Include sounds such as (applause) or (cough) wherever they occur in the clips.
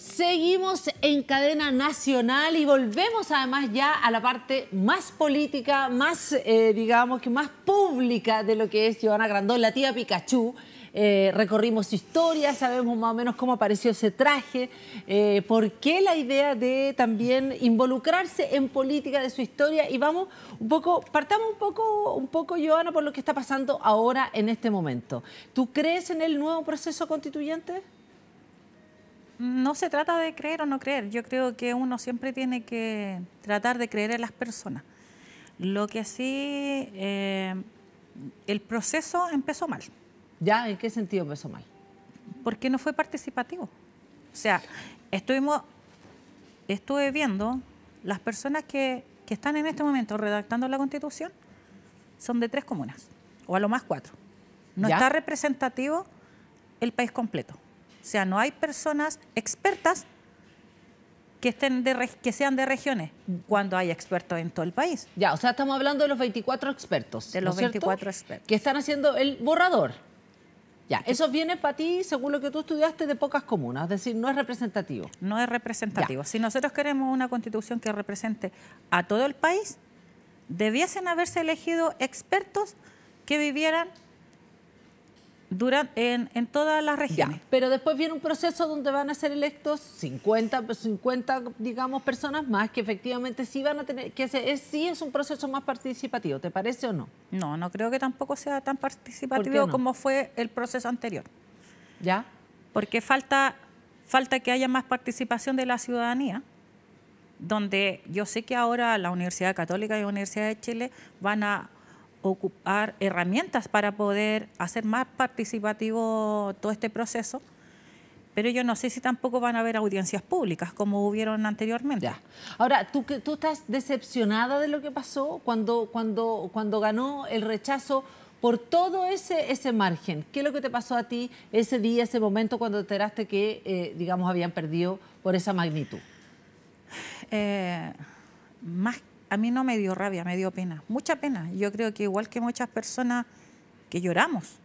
Seguimos en cadena nacional y volvemos además ya a la parte más política, más, eh, digamos que más pública de lo que es Giovanna Grandón, la tía Pikachu. Eh, recorrimos su historia, sabemos más o menos cómo apareció ese traje, eh, por qué la idea de también involucrarse en política de su historia y vamos un poco, partamos un poco, un poco, Giovanna, por lo que está pasando ahora en este momento. ¿Tú crees en el nuevo proceso constituyente? No se trata de creer o no creer. Yo creo que uno siempre tiene que tratar de creer en las personas. Lo que sí, eh, el proceso empezó mal. ¿Ya? ¿En qué sentido empezó mal? Porque no fue participativo. O sea, estuvimos, estuve viendo las personas que, están en este momento redactando la constitución son de tres comunas, o a lo más cuatro. No está representativo el país completo. O sea, no hay personas expertas que, estén que sean de regiones, cuando hay expertos en todo el país. Ya, o sea, estamos hablando de los 24 expertos. De los 24 expertos. Que están haciendo el borrador. Ya, eso viene para ti, según lo que tú estudiaste, de pocas comunas, es decir, no es representativo. No es representativo. Si nosotros queremos una constitución que represente a todo el país, debiesen haberse elegido expertos que vivieran Duran, en, todas las regiones. pero después viene un proceso donde van a ser electos 50, 50, digamos, personas más que efectivamente sí van a tener, que es, sí es un proceso más participativo, ¿te parece o no? No, no creo que tampoco sea tan participativo como fue el proceso anterior. ¿Ya? Porque falta, falta que haya más participación de la ciudadanía, donde yo sé que ahora la Universidad Católica y la Universidad de Chile van a ocupar herramientas para poder hacer más participativo todo este proceso pero yo no sé si tampoco van a haber audiencias públicas como hubieron anteriormente. Ahora, ¿tú, ¿tú estás decepcionada de lo que pasó cuando, cuando, cuando ganó el rechazo por todo ese, ese margen? ¿Qué es lo que te pasó a ti ese día, ese momento cuando te enteraste que, eh, digamos, habían perdido por esa magnitud? Eh, más a mí no me dio rabia, me dio pena, mucha pena. Yo creo que igual que muchas personas que lloramos,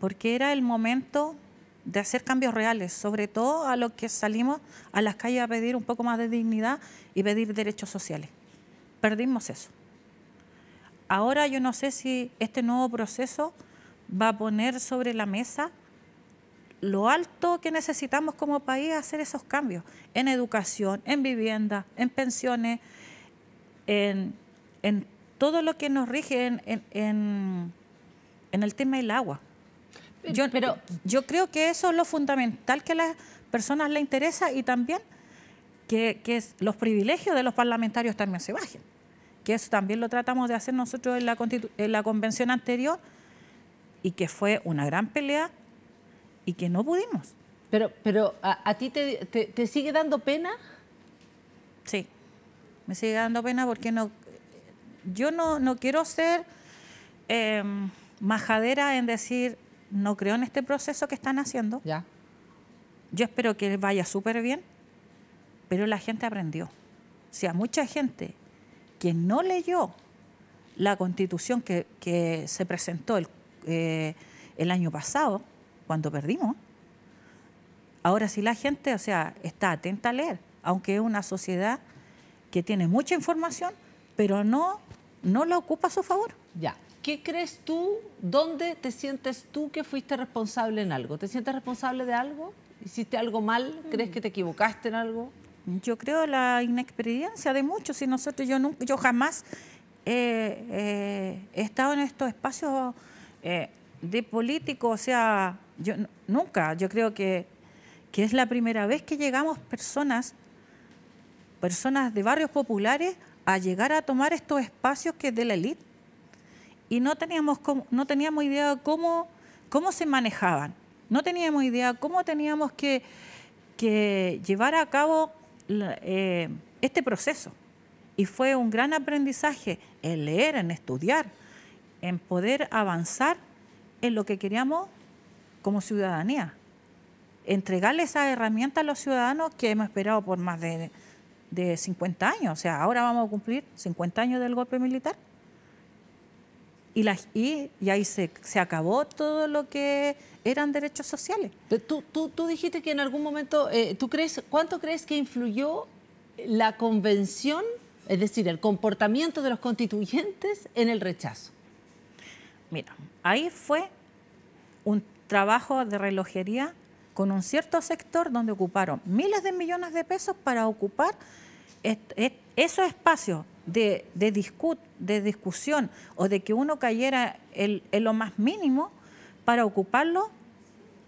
porque era el momento de hacer cambios reales, sobre todo a los que salimos a las calles a pedir un poco más de dignidad y pedir derechos sociales. Perdimos eso. Ahora yo no sé si este nuevo proceso va a poner sobre la mesa lo alto que necesitamos como país hacer esos cambios en educación, en vivienda, en pensiones, en, todo lo que nos rige en, en, en el tema del agua. Yo, pero, yo creo que eso es lo fundamental que a las personas les interesa y también que, los privilegios de los parlamentarios también se bajen. Que eso también lo tratamos de hacer nosotros en la, en la convención anterior y que fue una gran pelea y que no pudimos. Pero, pero ¿a, ti te, te sigue dando pena? Sí. Me sigue dando pena porque no, yo no, quiero ser em, majadera en decir, no creo en este proceso que están haciendo. Ya. Yo espero que vaya súper bien, pero la gente aprendió. O sea, mucha gente que no leyó la constitución que, se presentó el, eh, el año pasado, cuando perdimos, ahora sí la gente, o sea, está atenta a leer, aunque es una sociedad que tiene mucha información, pero no, no la ocupa a su favor. Ya. ¿Qué crees tú? ¿Dónde te sientes tú que fuiste responsable en algo? ¿Te sientes responsable de algo? ¿Hiciste algo mal? ¿Crees que te equivocaste en algo? Yo creo la inexperiencia de muchos. Si nosotros, yo, nunca, yo jamás eh, eh, he estado en estos espacios eh, de político. o sea, yo nunca. Yo creo que, que es la primera vez que llegamos personas personas de barrios populares a llegar a tomar estos espacios que es de la élite. Y no teníamos, no teníamos idea cómo, cómo se manejaban, no teníamos idea cómo teníamos que, llevar a cabo eh, este proceso. Y fue un gran aprendizaje en leer, en estudiar, en poder avanzar en lo que queríamos como ciudadanía. Entregarle esa herramienta a los ciudadanos que hemos esperado por más de de 50 años. O sea, ahora vamos a cumplir 50 años del golpe militar. Y, y, ahí se, acabó todo lo que eran derechos sociales. tú, tú, dijiste que en algún momento, eh, ¿tú crees, ¿cuánto crees que influyó la convención, es decir, el comportamiento de los constituyentes en el rechazo? Mira, ahí fue un trabajo de relojería con un cierto sector donde ocuparon miles de millones de pesos para ocupar esos espacios de, de, de discusión o de que uno cayera en, lo más mínimo para ocuparlo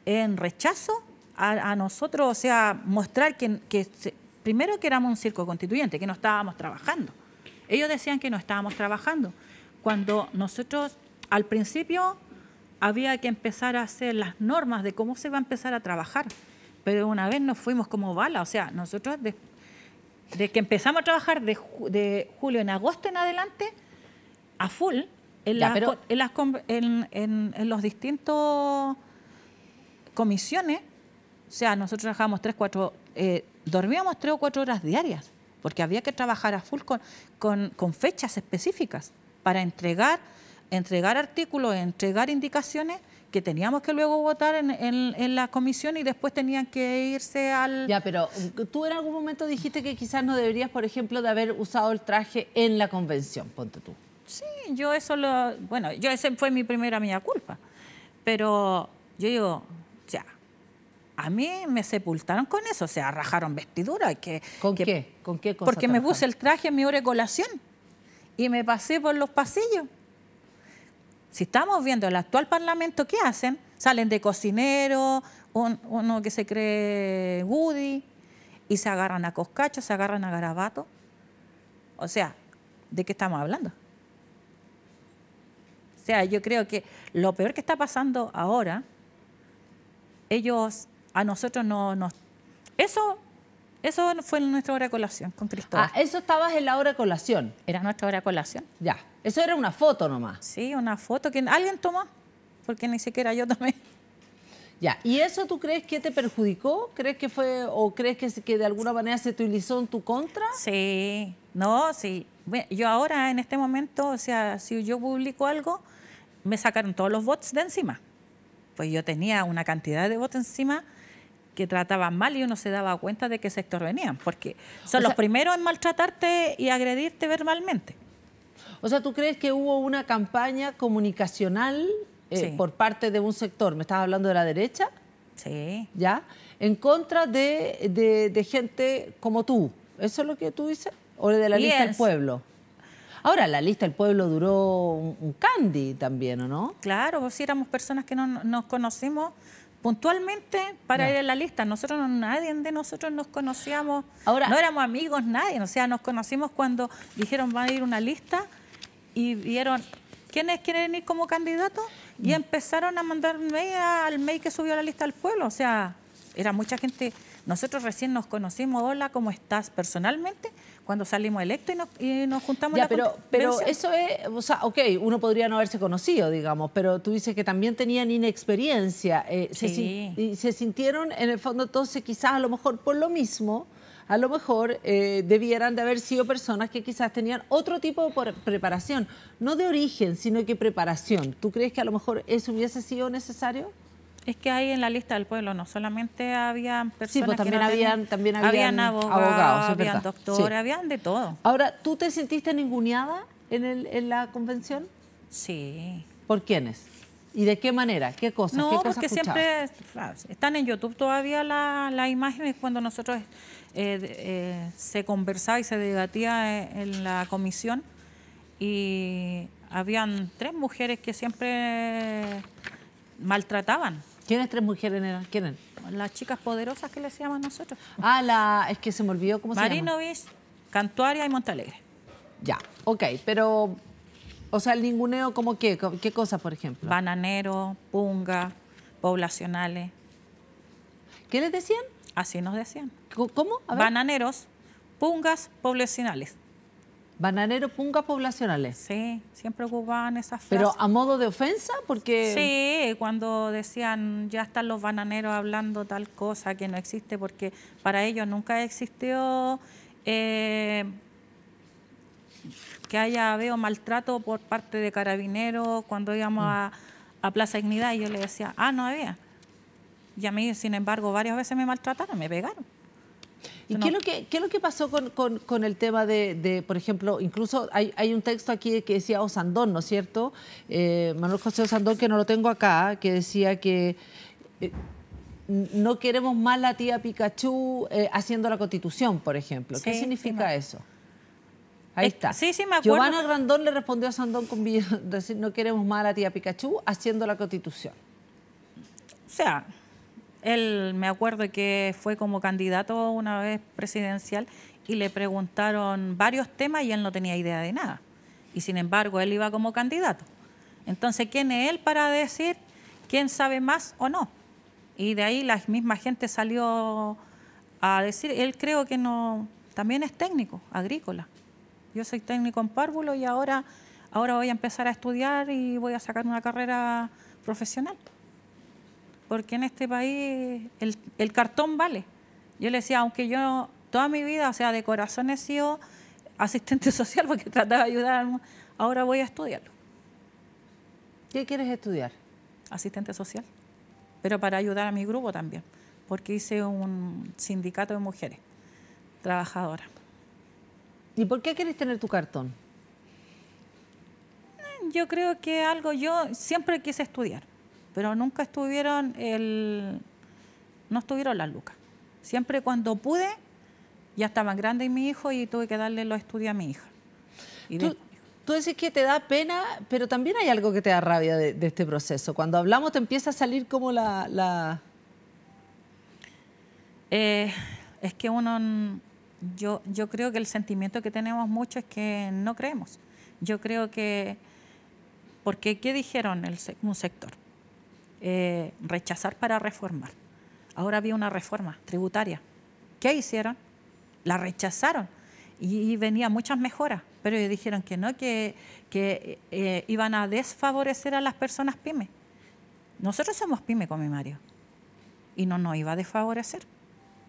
en rechazo a, nosotros, o sea, mostrar que, que primero que éramos un circo constituyente, que no estábamos trabajando. Ellos decían que no estábamos trabajando, cuando nosotros al principio había que empezar a hacer las normas de cómo se va a empezar a trabajar, pero una vez nos fuimos como bala, o sea, nosotros después de que empezamos a trabajar de, de julio en agosto en adelante, a full, en, las, en, los distintos comisiones, o sea, nosotros trabajábamos tres, cuatro, eh, dormíamos tres o cuatro horas diarias, porque había que trabajar a full con, con, con fechas específicas para entregar, entregar artículos, entregar indicaciones que teníamos que luego votar en, la comisión y después tenían que irse al... Ya, pero tú en algún momento dijiste que quizás no deberías, por ejemplo, de haber usado el traje en la convención, ponte tú. Sí, yo eso lo... Bueno, yo ese fue mi primera mía culpa. Pero yo digo, ya, a mí me sepultaron con eso, o sea, rajaron vestidura. Que, ¿Con qué? ¿Con qué cosa Porque me puse el traje en mi hora de colación y me pasé por los pasillos si estamos viendo el actual Parlamento, ¿qué hacen? Salen de cocinero, uno que se cree Woody, y se agarran a Coscacho, se agarran a garabato. O sea, ¿de qué estamos hablando? O sea, yo creo que lo peor que está pasando ahora, ellos a nosotros no nos... Eso eso fue nuestra hora de colación con Cristóbal. Ah, eso estabas en la hora de colación. Era nuestra hora de colación. Ya. Eso era una foto nomás. Sí, una foto que alguien tomó, porque ni siquiera yo tomé. Ya, ¿y eso tú crees que te perjudicó? ¿Crees que fue o crees que, que de alguna manera se utilizó en tu contra? Sí, no, sí. yo ahora en este momento, o sea, si yo publico algo, me sacaron todos los bots de encima. Pues yo tenía una cantidad de bots encima que trataban mal y uno se daba cuenta de qué sector venían, porque son los primeros en maltratarte y agredirte verbalmente. O sea, ¿tú crees que hubo una campaña comunicacional eh, por parte de un sector? ¿Me estás hablando de la derecha? Sí. ¿Ya? En contra de, gente como tú. ¿Eso es lo que tú dices? ¿O de la lista del pueblo? Ahora, la lista del pueblo duró un, candy también, ¿o no? Claro, pues, si éramos personas que no nos conocimos puntualmente para ir a la lista. Nosotros, nadie de nosotros nos conocíamos, Ahora, no éramos amigos, nadie. O sea, nos conocimos cuando dijeron van a ir una lista y vieron quiénes quieren ir como candidato?... y mm. empezaron a mandar mail al mail que subió la lista al pueblo. O sea, era mucha gente. Nosotros recién nos conocimos, hola, ¿cómo estás personalmente? cuando salimos electos y nos, y nos juntamos. Ya, pero, pero eso es, o sea, ok, uno podría no haberse conocido, digamos, pero tú dices que también tenían inexperiencia. Eh, y se sintieron, en el fondo, entonces quizás a lo mejor por lo mismo, a lo mejor eh, debieran de haber sido personas que quizás tenían otro tipo de preparación, no de origen, sino que preparación. ¿Tú crees que a lo mejor eso hubiese sido necesario? es que ahí en la lista del pueblo no solamente habían pues, personas también habían, también habían, abogados, habían doctores, habían de todo. Ahora, ¿tú te sentiste ninguneada en, el, en la convención? Sí. ¿Por quiénes? ¿Y de qué manera? ¿Qué cosas? No, porque siempre están en YouTube todavía las imágenes cuando nosotros eh, eh, se conversaba y se debatía eh, en, la comisión y habían tres mujeres que siempre maltrataban ¿Quiénes tres mujeres eran? ¿quieren? Las chicas poderosas que les llamamos nosotros. Ah, la, es que se me olvidó cómo se llama. Marinovis, Cantuaria y Montalegre. Ya, ok, pero, o sea, el ninguneo, ¿cómo qué? ¿Qué cosa, por ejemplo? Bananero, punga, poblacionales. ¿Qué les decían? Así nos decían. ¿Cómo? Bananeros, pungas, poblacionales. Bananero punga poblacionales. Sí, siempre ocupaban esas frases. ¿Pero a modo de ofensa? Porque... Sí, cuando decían, ya están los bananeros hablando tal cosa que no existe, porque para ellos nunca existió eh, que haya, veo, maltrato por parte de carabineros cuando íbamos mm. a, Plaza Dignidad y yo le decía, ah, no había. Y a mí, sin embargo, varias veces me maltrataron, me pegaron. ¿Y qué, es lo que, pasó con, el tema de, por ejemplo, incluso hay, un texto aquí que decía Osandón, ¿no es cierto? Eh, Manuel José Osandón, que no lo tengo acá, que decía que... no queremos más la tía Pikachu haciendo la constitución, por ejemplo. ¿Qué significa eso? Ahí está. Sí, sí, me acuerdo. Giovanna Grandón le respondió a Sandón con decir, no queremos más a la tía Pikachu haciendo la constitución. O sea, él me acuerdo que fue como candidato una vez presidencial y le preguntaron varios temas y él no tenía idea de nada. Y sin embargo, él iba como candidato. Entonces, ¿quién es él para decir quién sabe más o no? Y de ahí la misma gente salió a decir, él creo que no, también es técnico, agrícola. Yo soy técnico en párvulo y ahora, ahora voy a empezar a estudiar y voy a sacar una carrera profesional porque en este país el, cartón vale. Yo le decía, aunque yo toda mi vida, o sea, de corazón he sido asistente (laughs) social porque trataba de ayudar al ahora voy a estudiarlo. ¿Qué quieres estudiar? Asistente social, pero para ayudar a mi grupo también, porque hice un sindicato de mujeres trabajadoras. ¿Y por qué quieres tener tu cartón? Yo creo que algo yo siempre quise estudiar pero nunca estuvieron el... no estuvieron las lucas. Siempre cuando pude, ya estaban grandes mi hijo y tuve que darle los estudios a mi hija. ¿Tú, dices que te da pena, pero también hay algo que te da rabia de, este proceso. Cuando hablamos te empieza a salir como la... Eh, es que uno... Yo, yo creo que el sentimiento que tenemos mucho es que no creemos. Yo creo que... Porque, ¿qué dijeron el, un sector? Eh, rechazar para reformar. Ahora había una reforma tributaria. ¿Qué hicieron? La rechazaron y, venía venían muchas mejoras, pero ellos dijeron que no, que, que eh, iban a desfavorecer a las personas PYME Nosotros somos pyme con mi Mario y no nos iba a desfavorecer.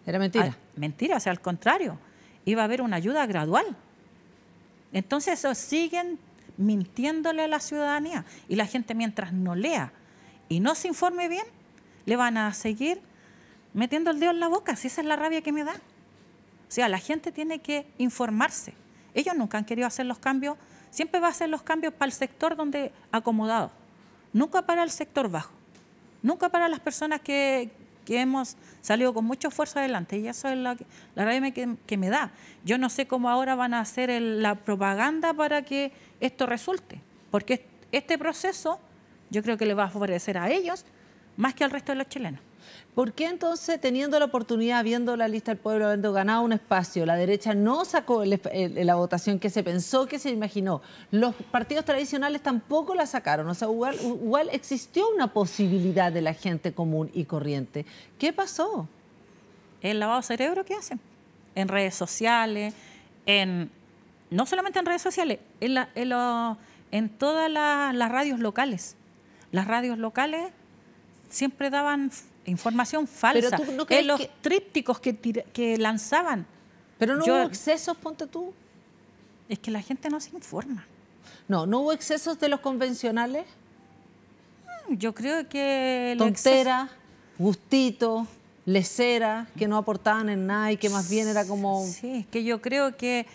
Era mentira. mentira, o sea, al contrario, iba a haber una ayuda gradual. Entonces, eso siguen mintiéndole a la ciudadanía y la gente mientras no lea y no se informe bien, le van a seguir metiendo el dedo en la boca, si esa es la rabia que me da. O sea, la gente tiene que informarse. Ellos nunca han querido hacer los cambios, siempre va a hacer los cambios para el sector donde acomodado, nunca para el sector bajo, nunca para las personas que, hemos salido con mucho esfuerzo adelante. Y eso es la, rabia que, me da. Yo no sé cómo ahora van a hacer la propaganda para que esto resulte, porque este proceso yo creo que le va a favorecer a ellos más que al resto de los chilenos. ¿Por qué entonces, teniendo la oportunidad, viendo la lista del pueblo, habiendo ganado un espacio, la derecha no sacó la votación que se pensó, que se imaginó? Los partidos tradicionales tampoco la sacaron. O sea, igual, existió una posibilidad de la gente común y corriente. ¿Qué pasó? El lavado cerebro ¿qué hacen en redes sociales, en no solamente en redes sociales, en, en, todas las radios locales las radios locales siempre daban información falsa. Pero eh, los trípticos que, que lanzaban. Pero no hubo excesos, ponte tú. Es que la gente no se informa. No, ¿no hubo excesos de los convencionales? Mm, yo creo que... Tontera, gustito, lesera, que no aportaban en nada y que más bien era como... Sí, es que yo creo que,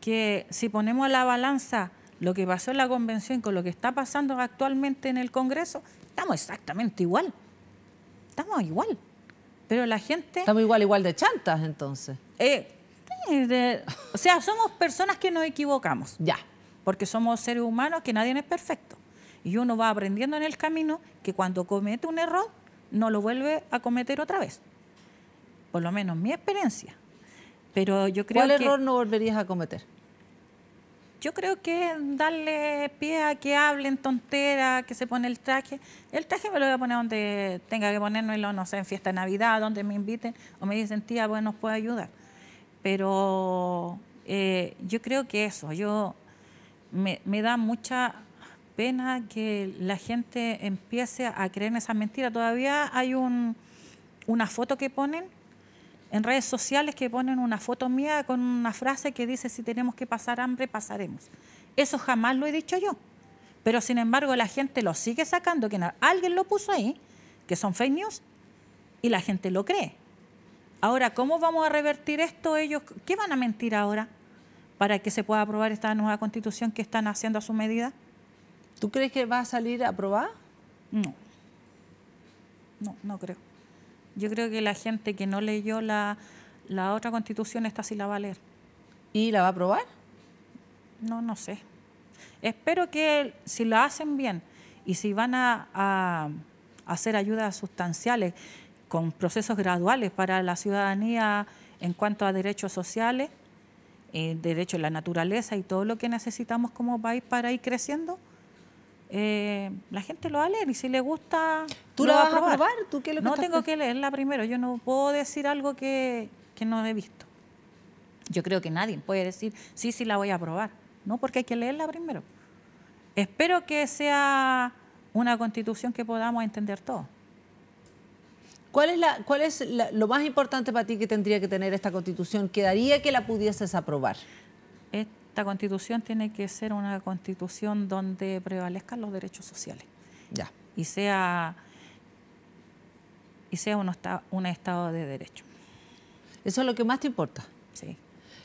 que si ponemos la balanza lo que pasó en la convención con lo que está pasando actualmente en el Congreso, estamos exactamente igual. Estamos igual. Pero la gente... Estamos igual, igual de chantas entonces. Eh, o sea, somos personas que nos equivocamos. Ya. Porque somos seres humanos que nadie es perfecto. Y uno va aprendiendo en el camino que cuando comete un error, no lo vuelve a cometer otra vez. Por lo menos mi experiencia. Pero yo creo ¿Cuál error no volverías a cometer? Yo creo que darle pie a que hablen tonteras, que se pone el traje. El traje me lo voy a poner donde tenga que ponérmelo, no sé, en fiesta de Navidad, donde me inviten o me dicen, tía, pues nos puede ayudar. Pero eh, yo creo que eso, yo me, da mucha pena que la gente empiece a creer en esas mentiras. Todavía hay una foto que ponen en redes sociales que ponen una foto mía con una frase que dice si tenemos que pasar hambre, pasaremos. Eso jamás lo he dicho yo. Pero sin embargo la gente lo sigue sacando, que alguien lo puso ahí, que son fake news, y la gente lo cree. Ahora, ¿cómo vamos a revertir esto ellos? ¿Qué van a mentir ahora para que se pueda aprobar esta nueva constitución que están haciendo a su medida? ¿Tú crees que va a salir aprobada? No. No, no creo. Yo creo que la gente que no leyó la, la otra constitución, esta sí la va a leer. ¿Y la va a aprobar? No, no sé. Espero que si lo hacen bien y si van a, hacer ayudas sustanciales con procesos graduales para la ciudadanía en cuanto a derechos sociales, eh, derechos de la naturaleza y todo lo que necesitamos como país para ir creciendo, eh, la gente lo va a leer y si le gusta. ¿Tú la vas a probar? ¿Tú qué lo no tengo que leerla primero. Yo no puedo decir algo que, no he visto. Yo creo que nadie puede decir, sí, sí, la voy a aprobar No, porque hay que leerla primero. Espero que sea una constitución que podamos entender todos. ¿Cuál es, la, cuál es lo más importante para ti que tendría que tener esta constitución? ¿Quedaría que la pudieses aprobar? esta constitución tiene que ser una constitución donde prevalezcan los derechos sociales. Ya. Y sea, y sea un, un Estado de derecho. Eso es lo que más te importa. Sí.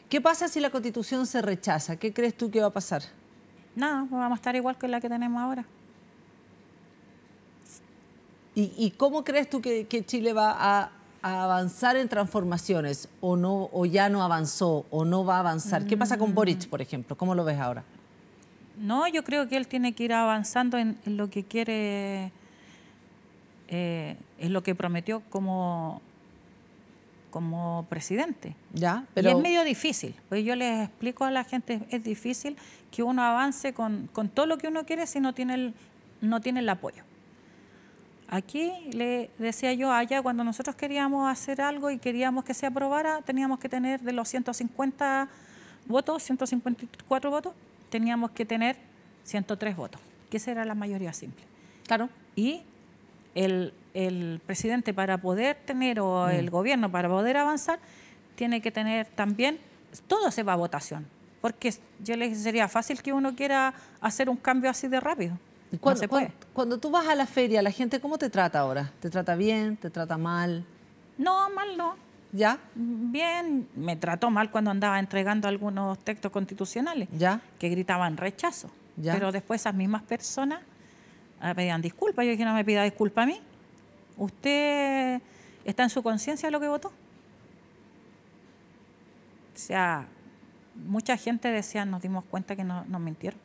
¿Qué pasa si la constitución se rechaza? ¿Qué crees tú que va a pasar? Nada, vamos a estar igual que la que tenemos ahora. ¿Y, cómo crees tú que Chile va a a avanzar en transformaciones o, no, o ya no avanzó o no va a avanzar? ¿Qué pasa con Boric, mm. por ejemplo? ¿Cómo lo ves ahora? No, yo creo que él tiene que ir avanzando en, lo que quiere, eh, en lo que prometió como, como presidente. Ya, pero... Y es medio difícil, pues yo les explico a la gente, es difícil que uno avance con, con todo lo que uno quiere si no tiene el, no tiene el apoyo. Aquí le decía yo, allá cuando nosotros queríamos hacer algo y queríamos que se aprobara, teníamos que tener de los 150 votos, 154 votos, teníamos que tener 103 votos, que esa era la mayoría simple. Claro. Y el, presidente para poder tener, o mm. el gobierno para poder avanzar, tiene que tener también, todo se va a votación, porque yo les sería fácil que uno quiera hacer un cambio así de rápido. Cuando, tú vas a la feria, ¿la gente cómo te trata ahora? ¿Te trata bien? ¿Te trata mal? No, mal no. ¿Ya? Bien, me trató mal cuando andaba entregando algunos textos constitucionales. ¿Ya? Que gritaban rechazo. ¿Ya? Pero después esas mismas personas ah, pedían disculpas. Yo dije, no me pida disculpas a mí. ¿Usted está en su conciencia lo que votó? O sea, mucha gente decía, nos dimos cuenta que nos mintieron.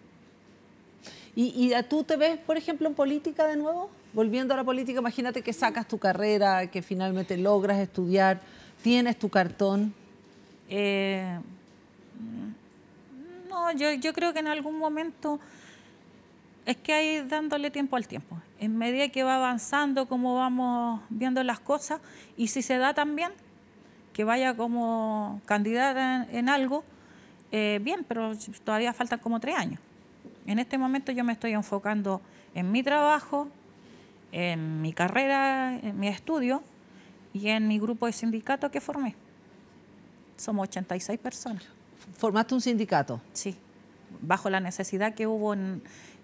¿Y, tú te ves, por ejemplo, en política de nuevo? Volviendo a la política, imagínate que sacas tu carrera, que finalmente logras estudiar, tienes tu cartón. Eh, no, yo, creo que en algún momento es que hay dándole tiempo al tiempo. En medida que va avanzando, como vamos viendo las cosas, y si se da también, que vaya como candidata en, algo, eh, bien, pero todavía faltan como tres años. En este momento yo me estoy enfocando en mi trabajo, en mi carrera, en mi estudio y en mi grupo de sindicato que formé. Somos 86 personas. ¿Formaste un sindicato? Sí, bajo la necesidad que hubo en,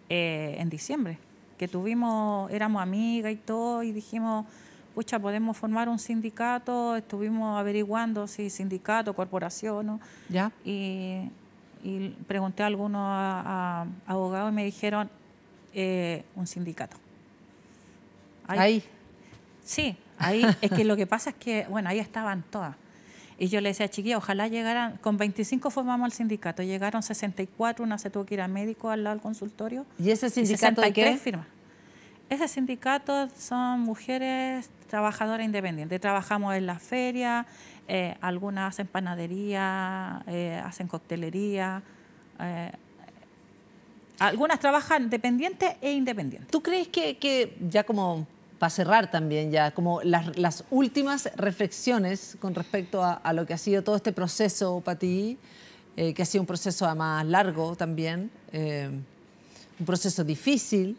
eh, en diciembre, que tuvimos, éramos amigas y todo, y dijimos, pucha, podemos formar un sindicato, estuvimos averiguando si sindicato, corporación, ¿no? ¿Ya? Y y pregunté a algunos abogados y me dijeron eh, un sindicato. Ahí. Sí, ahí (laughs) es que lo que pasa es que, bueno, ahí estaban todas. Y yo le decía, chiquilla, ojalá llegaran, con 25 formamos al sindicato, llegaron 64, una se tuvo que ir a médico al lado del consultorio. ¿Y ese sindicato y 63 de qué? firmas. Ese sindicato son mujeres trabajadoras independientes. Trabajamos en la feria, eh, algunas hacen panadería, eh, hacen coctelería. Eh, algunas trabajan dependientes e independientes. ¿Tú crees que, ya como para cerrar también ya, como las, últimas reflexiones con respecto a, lo que ha sido todo este proceso para ti, que ha sido un proceso más largo también, un proceso difícil,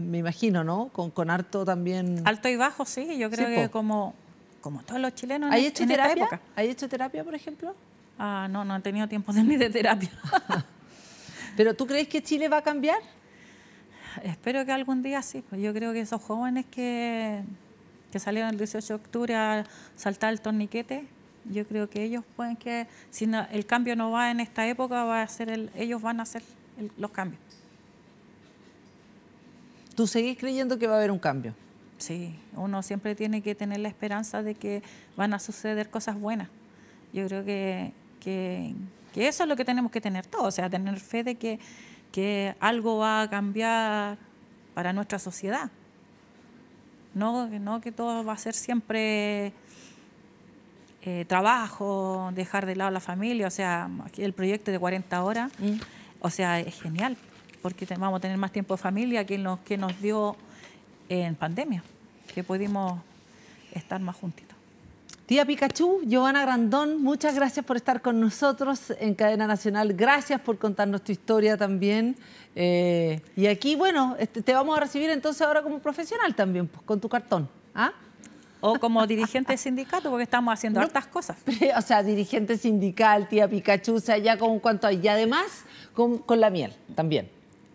me imagino, ¿no? Con, con harto también... Alto y bajo, sí, yo creo que como, como todos los chilenos ¿Hay en, hecho en terapia? época. ¿Hay hecho terapia, por ejemplo? Ah, no, no he tenido tiempo de ni de terapia. (laughs) ¿Pero tú crees que Chile va a cambiar? Espero que algún día sí, pues yo creo que esos jóvenes que, salieron el 18 de octubre a saltar el torniquete, yo creo que ellos pueden que, si no, el cambio no va en esta época, va a ser el, ellos van a hacer los cambios. ¿Tú seguís creyendo que va a haber un cambio? Sí, uno siempre tiene que tener la esperanza de que van a suceder cosas buenas. Yo creo que, eso es lo que tenemos que tener todos, o sea, tener fe de que, que algo va a cambiar para nuestra sociedad. No, no que todo va a ser siempre eh, trabajo, dejar de lado la familia, o sea, el proyecto de 40 horas, mm. o sea, es genial porque vamos a tener más tiempo de familia que nos, que nos dio en pandemia, que pudimos estar más juntitos. Tía Pikachu, Giovanna Grandón, muchas gracias por estar con nosotros en Cadena Nacional. Gracias por contarnos tu historia también. Eh, y aquí, bueno, este, te vamos a recibir entonces ahora como profesional también, pues, con tu cartón. ¿ah? O como dirigente de sindicato, porque estamos haciendo altas cosas. (laughs) o sea, dirigente sindical, tía Pikachu, o sea, ya con cuanto. Y además, con la miel también.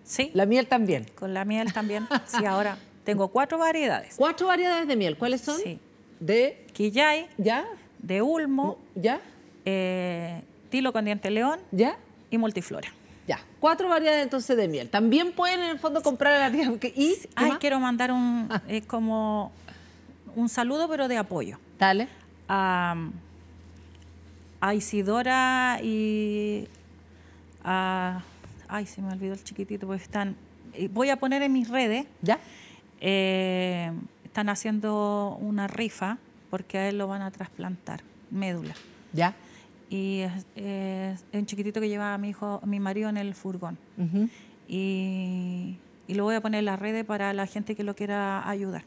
Sí. La miel también. Con la miel también. (laughs) sí, ahora tengo cuatro variedades. ¿Cuatro variedades de miel? ¿Cuáles son? Sí. De. Quillay. ¿Ya? De Ulmo. ¿Ya? Eh, tilo con diente león. ¿Ya? Y multiflora. Ya, cuatro variedades entonces de miel. También pueden en el fondo comprar a la miel. ¿Y? Ay, quiero mandar un, ah. Es eh, como un saludo, pero de apoyo. Dale. A, a Isidora y a Ay, se me olvidó el chiquitito, porque están. Eh, voy a poner en mis redes. ¿Ya? Eh, están haciendo una rifa porque a él lo van a trasplantar, médula. ¿Ya? Y es, un chiquitito que lleva a mi hijo, mi marido en el furgón. y, lo voy a poner en las redes para la gente que lo quiera ayudar.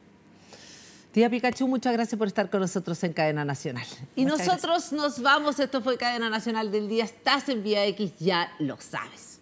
Tía Pikachu, muchas gracias por estar con nosotros en Cadena Nacional. Y nosotros nos vamos. Esto fue Cadena Nacional del Día. Estás en Vía X, ya lo sabes.